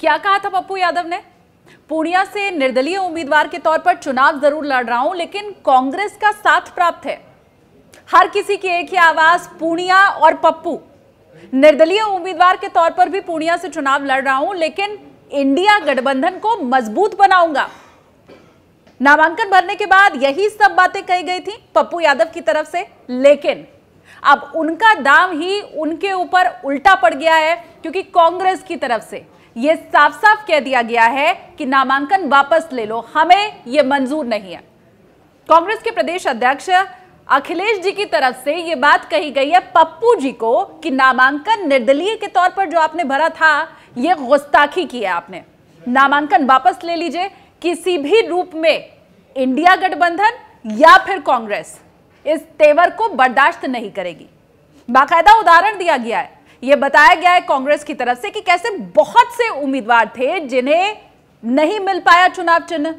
क्या कहा था पप्पू यादव ने पूर्णिया से निर्दलीय उम्मीदवार के तौर पर चुनाव जरूर लड़ रहा हूं लेकिन कांग्रेस का साथ प्राप्त है हर किसी की एक ही आवाज पूर्णिया और पप्पू निर्दलीय उम्मीदवार के तौर पर भी पूर्णिया से चुनाव लड़ रहा हूं लेकिन इंडिया गठबंधन को मजबूत बनाऊंगा नामांकन भरने के बाद यही सब बातें कही गई थी पप्पू यादव की तरफ से लेकिन अब उनका दाम ही उनके ऊपर उल्टा पड़ गया है क्योंकि कांग्रेस की तरफ से यह साफ साफ कह दिया गया है कि नामांकन वापस ले लो हमें यह मंजूर नहीं है कांग्रेस के प्रदेश अध्यक्ष अखिलेश जी की तरफ से यह बात कही गई है पप्पू जी को कि नामांकन निर्दलीय के तौर पर जो आपने भरा था यह गुस्ताखी की है आपने नामांकन वापस ले लीजिए किसी भी रूप में इंडिया गठबंधन या फिर कांग्रेस इस तेवर को बर्दाश्त नहीं करेगी बाकायदा उदाहरण दिया गया है ये बताया गया है कांग्रेस की तरफ से कि कैसे बहुत से उम्मीदवार थे जिन्हें नहीं मिल पाया चुनाव चिन्ह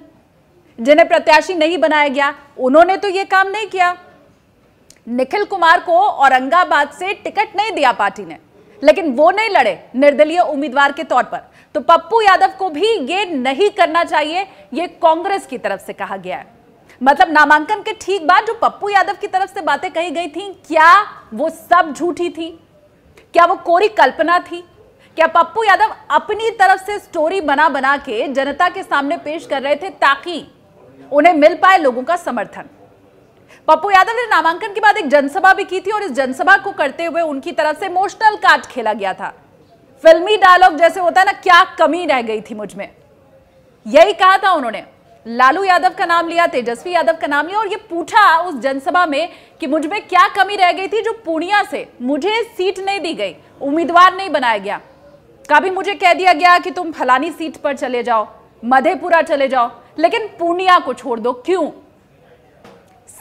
जिन्हें प्रत्याशी नहीं बनाया गया उन्होंने तो यह काम नहीं किया निखिल कुमार को औरंगाबाद से टिकट नहीं दिया पार्टी ने लेकिन वो नहीं लड़े निर्दलीय उम्मीदवार के तौर पर तो पप्पू यादव को भी ये नहीं करना चाहिए ये कांग्रेस की तरफ से कहा गया है मतलब नामांकन के ठीक बाद जो पप्पू यादव की तरफ से बातें कही गई थी क्या वो सब झूठी थी क्या वो कोरी कल्पना थी क्या पप्पू यादव अपनी तरफ से स्टोरी बना बना के जनता के सामने पेश कर रहे थे ताकि उन्हें मिल पाए लोगों का समर्थन पप्पू यादव ने नामांकन के बाद एक जनसभा भी की थी और इस जनसभा को करते हुए उनकी तरफ से इमोशनल कार्ड खेला गया था फिल्मी डायलॉग जैसे होता है ना क्या कमी रह गई थी मुझमें यही कहा था उन्होंने लालू यादव का नाम लिया तेजस्वी यादव का नाम लिया और ये पूछा उस जनसभा में कि मुझमें क्या कमी रह गई थी जो पूर्णिया से मुझे सीट नहीं दी गई उम्मीदवार नहीं बनाया गया कभी मुझे कह दिया गया कि तुम फलानी सीट पर चले जाओ मधेपुरा चले जाओ लेकिन पूर्णिया को छोड़ दो क्यों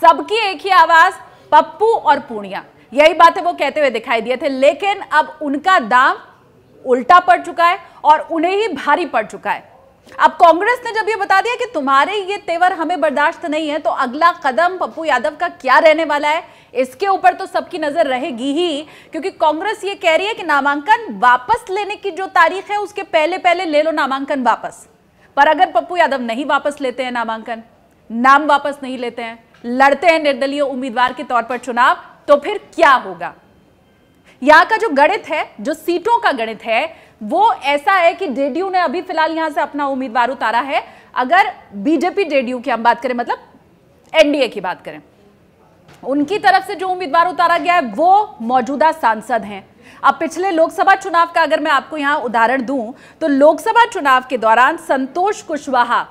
सबकी एक ही आवाज पप्पू और पूर्णिया यही बातें वो कहते हुए दिखाई दिए थे लेकिन अब उनका दाम उल्टा पड़ चुका है और उन्हें ही भारी पड़ चुका है अब कांग्रेस ने जब ये बता दिया कि तुम्हारे ये तेवर हमें बर्दाश्त नहीं है तो अगला कदम पप्पू यादव का क्या रहने वाला है इसके ऊपर तो सबकी नजर रहेगी ही क्योंकि कांग्रेस ये कह रही है कि नामांकन वापस लेने की जो तारीख है उसके पहले पहले ले लो नामांकन वापस पर अगर पप्पू यादव नहीं वापस लेते हैं नामांकन नाम वापस नहीं लेते हैं लड़ते हैं निर्दलीय उम्मीदवार के तौर पर चुनाव तो फिर क्या होगा यहां का जो गणित है जो सीटों का गणित है वो ऐसा है कि जेडीयू ने अभी फिलहाल यहां से अपना उम्मीदवार उतारा है अगर बीजेपी जेडीयू की हम बात करें मतलब एनडीए की बात करें उनकी तरफ से जो उम्मीदवार उतारा गया है वो मौजूदा सांसद हैं अब पिछले लोकसभा चुनाव का अगर मैं आपको यहां उदाहरण दूं तो लोकसभा चुनाव के दौरान संतोष कुशवाहा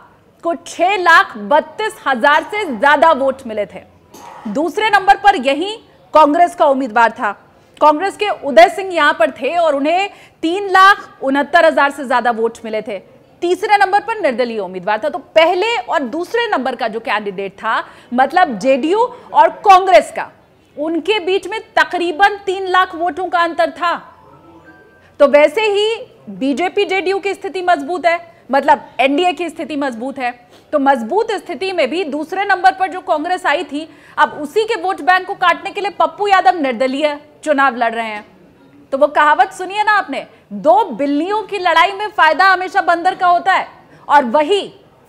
को छह लाख बत्तीस हजार से ज्यादा वोट मिले थे दूसरे नंबर पर यही कांग्रेस का उम्मीदवार था कांग्रेस के उदय सिंह यहां पर थे और उन्हें तीन लाख उनहत्तर हजार से ज्यादा वोट मिले थे तीसरे नंबर पर निर्दलीय उम्मीदवार था तो पहले और दूसरे नंबर का जो कैंडिडेट था मतलब जेडीयू और कांग्रेस का उनके बीच में तकरीबन तीन लाख वोटों का अंतर था तो वैसे ही बीजेपी जेडीयू की स्थिति मजबूत है मतलब एनडीए की स्थिति मजबूत है तो मजबूत स्थिति में भी दूसरे नंबर पर जो कांग्रेस आई थी अब उसी के वोट बैंक को काटने के लिए पप्पू यादव निर्दलीय चुनाव लड़ रहे हैं तो वो कहावत सुनिए ना आपने दो बिल्लियों की लड़ाई में फायदा हमेशा बंदर का होता है और वही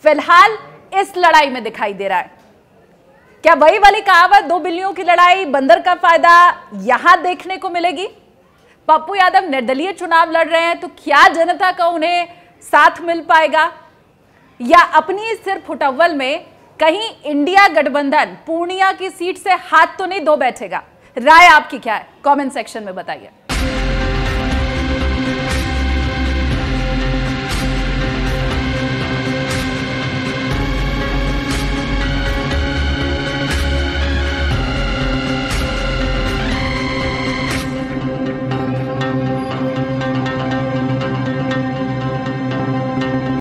फिलहाल इस लड़ाई में दिखाई दे रहा है क्या वही वाली कहावत दो बिल्लियों की लड़ाई बंदर का फायदा यहां देखने को मिलेगी पप्पू यादव निर्दलीय चुनाव लड़ रहे हैं तो क्या जनता का उन्हें साथ मिल पाएगा या अपनी सिर फुटवल में कहीं इंडिया गठबंधन पूर्णिया की सीट से हाथ तो नहीं धो बैठेगा राय आपकी क्या है कमेंट सेक्शन में बताइए